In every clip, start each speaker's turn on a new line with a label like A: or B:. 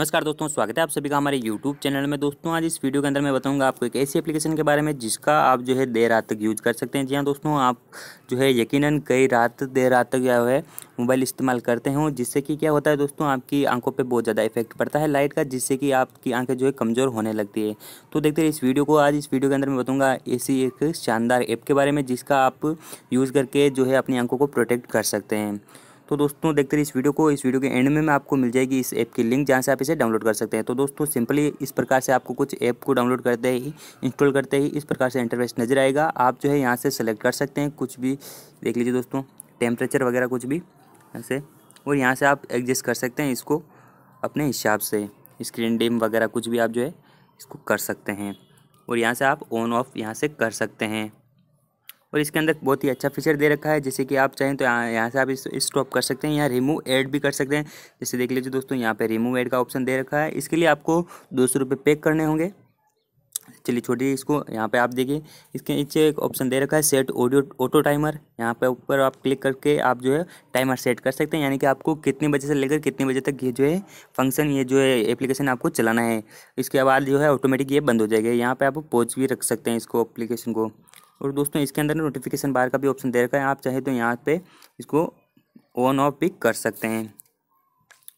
A: नमस्कार दोस्तों स्वागत है आप सभी का हमारे यूट्यूब चैनल में दोस्तों आज इस वीडियो के अंदर मैं बताऊंगा आपको एक ऐसी एप्लीकेशन के बारे में जिसका आप जो है देर रात तक यूज़ कर सकते हैं जी हाँ दोस्तों आप जो है यकीनन कई रात देर रात तक जो है मोबाइल इस्तेमाल करते हों जिससे कि क्या होता है दोस्तों आपकी आंखों पर बहुत ज़्यादा इफेक्ट पड़ता है लाइट का जिससे कि आपकी आंखें जो है कमज़ोर होने लगती है तो देखते रहिए इस वीडियो को आज इस वीडियो के अंदर मैं बताऊँगा ऐसी एक शानदार ऐप के बारे में जिसका आप यूज़ करके जो है अपनी आंखों को प्रोटेक्ट कर सकते हैं तो दोस्तों देखते रहिए इस वीडियो को इस वीडियो के एंड में, मैं आपको मिल जाएगी इस ऐप की लिंक जहाँ से आप इसे डाउनलोड कर सकते हैं तो दोस्तों सिंपली इस प्रकार से आपको कुछ ऐप को डाउनलोड करते ही इंस्टॉल करते ही इस प्रकार से इंटरवेस्ट नजर आएगा आप जो है यहाँ से सेलेक्ट कर सकते हैं कुछ भी देख लीजिए दोस्तों टेम्परेचर वगैरह कुछ भी ऐसे और यहाँ से आप एडजस्ट कर सकते हैं इसको अपने हिसाब से स्क्रीन डिम वगैरह कुछ भी आप जो है इसको कर सकते हैं और यहाँ से आप ऑन ऑफ यहाँ से कर सकते हैं और इसके अंदर बहुत ही अच्छा फीचर दे रखा है जैसे कि आप चाहें तो यहाँ यहाँ से आप इस स्टॉप कर सकते हैं यहाँ रिमूव ऐड भी कर सकते हैं जैसे देख लीजिए दोस्तों यहाँ पर रिमूव ऐड का ऑप्शन दे रखा है इसके लिए आपको दो सौ रुपये पे करने होंगे चलिए छोटी इसको यहाँ पे आप देखिए इसके नीचे एक ऑप्शन दे रखा है सेट ऑडियो ऑटो टाइमर यहाँ पे ऊपर आप क्लिक करके आप जो है टाइमर सेट कर सकते हैं यानी कि आपको कितने बजे से लेकर कितने बजे तक ये जो है फंक्शन ये जो है एप्लीकेशन आपको चलाना है इसके बाद जो है ऑटोमेटिक ये बंद हो जाएगा यहाँ पर आप पोच भी रख सकते हैं इसको अप्लीकेशन को और दोस्तों इसके अंदर नोटिफिकेशन बार का भी ऑप्शन दे रखा है आप चाहे तो यहाँ पे इसको ऑन ऑफ भी कर सकते हैं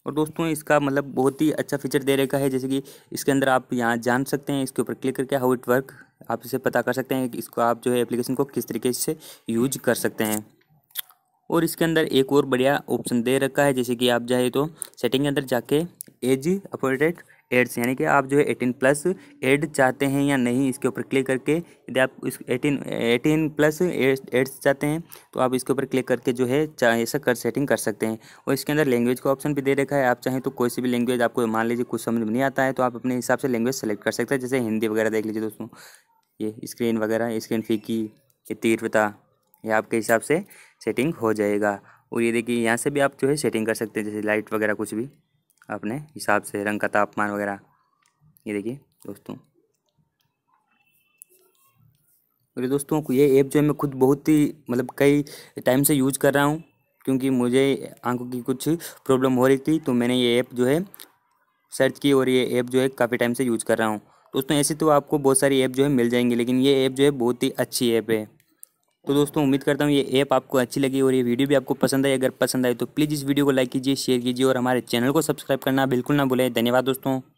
A: और दोस्तों इसका मतलब बहुत ही अच्छा फीचर दे रखा है जैसे कि इसके अंदर आप यहाँ जान सकते हैं इसके ऊपर क्लिक करके हाउ इट वर्क आप इसे पता कर सकते हैं कि इसको आप जो है एप्लीकेशन को किस तरीके से यूज कर सकते हैं और इसके अंदर एक और बढ़िया ऑप्शन दे रखा है जैसे कि आप चाहे तो सेटिंग के अंदर जाके एज अपडेट एड्स यानी कि आप जो है एटीन प्लस एड चाहते हैं या नहीं इसके ऊपर क्लिक करके यदि आप इस एटीन एटीन प्लस एड्स चाहते हैं तो आप इसके ऊपर क्लिक करके जो है ऐसा कर सेटिंग कर सकते हैं और इसके अंदर लैंग्वेज का ऑप्शन भी दे रखा है आप चाहें तो कोई सी भी लैंग्वेज आपको मान लीजिए कुछ समझ में नहीं आता है तो आप अपने हिसाब से लैंग्वेज सेलेक्ट कर सकते हैं जैसे हिंदी वगैरह देख लीजिए दोस्तों ये स्क्रीन वगैरह स्क्रीन फीकी ये तीव्रता ये आपके हिसाब से सेटिंग हो जाएगा और ये देखिए यहाँ से भी आप जो है सेटिंग कर सकते हैं जैसे लाइट वगैरह कुछ भी अपने हिसाब से रंग का तापमान वगैरह ये देखिए दोस्तों मेरे दोस्तों ये ऐप जो है मैं खुद बहुत ही मतलब कई टाइम से यूज कर रहा हूँ क्योंकि मुझे आंखों की कुछ प्रॉब्लम हो रही थी तो मैंने ये ऐप जो है सर्च की और ये ऐप जो है काफ़ी टाइम से यूज कर रहा हूँ दोस्तों ऐसे तो आपको बहुत सारी ऐप जो है मिल जाएंगी लेकिन ये ऐप जो है बहुत ही अच्छी ऐप है तो दोस्तों उम्मीद करता हूँ ये ऐप आपको अच्छी लगी और ये वीडियो भी आपको पसंद आई अगर पसंद आई तो प्लीज़ इस वीडियो को लाइक कीजिए शेयर कीजिए और हमारे चैनल को सब्सक्राइब करना बिल्कुल ना भूलें धन्यवाद दोस्तों